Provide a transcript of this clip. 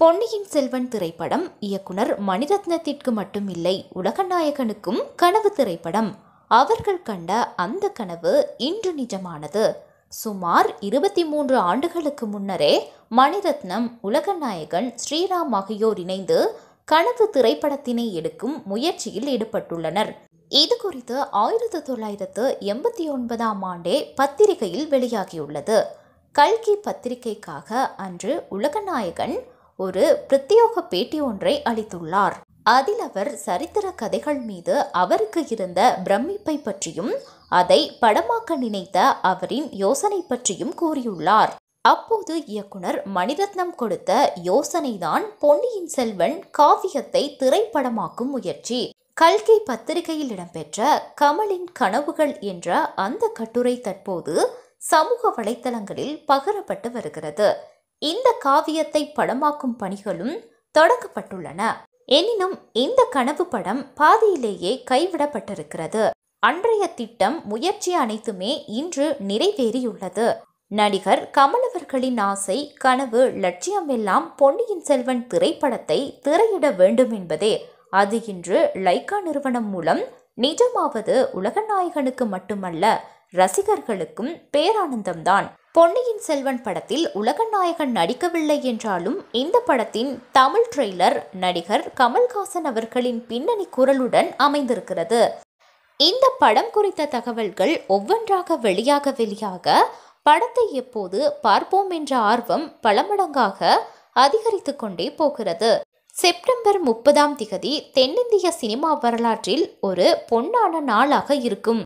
பொன்னியின் செல்வன் திரைப்படம் இயக்குனர் மணிரத்னத்திற்கு மட்டும் இல்லை உலகநாயகனுக்கும் கனவு திரைப்படம் அவர்கள் கண்ட அந்த கனவு இன்று நிஜமானது சுமார் இருபத்தி மூன்று ஆண்டுகளுக்கு முன்னரே மணிரத்னம் உலகநாயகன் ஸ்ரீராம் ஆகியோர் இணைந்து கனவு திரைப்படத்தினை எடுக்கும் முயற்சியில் ஈடுபட்டுள்ளனர் இது குறித்து ஆயிரத்து தொள்ளாயிரத்து எண்பத்தி ஒன்பதாம் ஆண்டே பத்திரிகையில் வெளியாகியுள்ளது கல்கி பத்திரிகைக்காக அன்று உலகநாயகன் ஒரு பிரத்யோக பேட்டி ஒன்றை அளித்துள்ளார் அதில் அவர் சரித்திர கதைகள் மீது அவருக்கு இருந்த பிரமிப்பை பற்றியும் அதை படமாக்க நினைத்த அவரின் யோசனை பற்றியும் கூறியுள்ளார் அப்போது இயக்குனர் மணிரத்னம் கொடுத்த யோசனைதான் பொன்னியின் செல்வன் காவியத்தை திரைப்படமாக்கும் முயற்சி கல்கி பத்திரிகையில் இடம்பெற்ற கமலின் கனவுகள் என்ற அந்த கட்டுரை தற்போது சமூக வலைத்தளங்களில் பகிரப்பட்டு வருகிறது இந்த காவியத்தை படமாக்கும் பணிகளும் தொடங்கப்பட்டுள்ளன எனினும் இந்த கனவு படம் பாதியிலேயே கைவிடப்பட்டிருக்கிறது அன்றைய திட்டம் முயற்சி அனைத்துமே இன்று நிறைவேறியுள்ளது நடிகர் கமலவர்களின் ஆசை கனவு லட்சியம் எல்லாம் பொன்னியின் செல்வன் திரைப்படத்தை திரையிட வேண்டும் என்பதே அது இன்று லைக்கா நிறுவனம் மூலம் நிஜமாவது உலகநாயகனுக்கு மட்டுமல்ல ரசிகர்களுக்கும் பேரானந்தம்தான் பொன்னியின் செல்வன் படத்தில் உலகநாயகன் நடிக்கவில்லை என்றாலும் இந்த படத்தின் தமிழ் ட்ரெய்லர் நடிகர் கமல்ஹாசன் அவர்களின் பின்னணி குரலுடன் அமைந்திருக்கிறது இந்த படம் குறித்த தகவல்கள் ஒவ்வொன்றாக வெளியாக வெளியாக படத்தை எப்போது பார்ப்போம் என்ற ஆர்வம் பல மடங்காக அதிகரித்து கொண்டே போகிறது செப்டம்பர் முப்பதாம் திகதி தென்னிந்திய சினிமா வரலாற்றில் ஒரு பொன்னான நாளாக இருக்கும்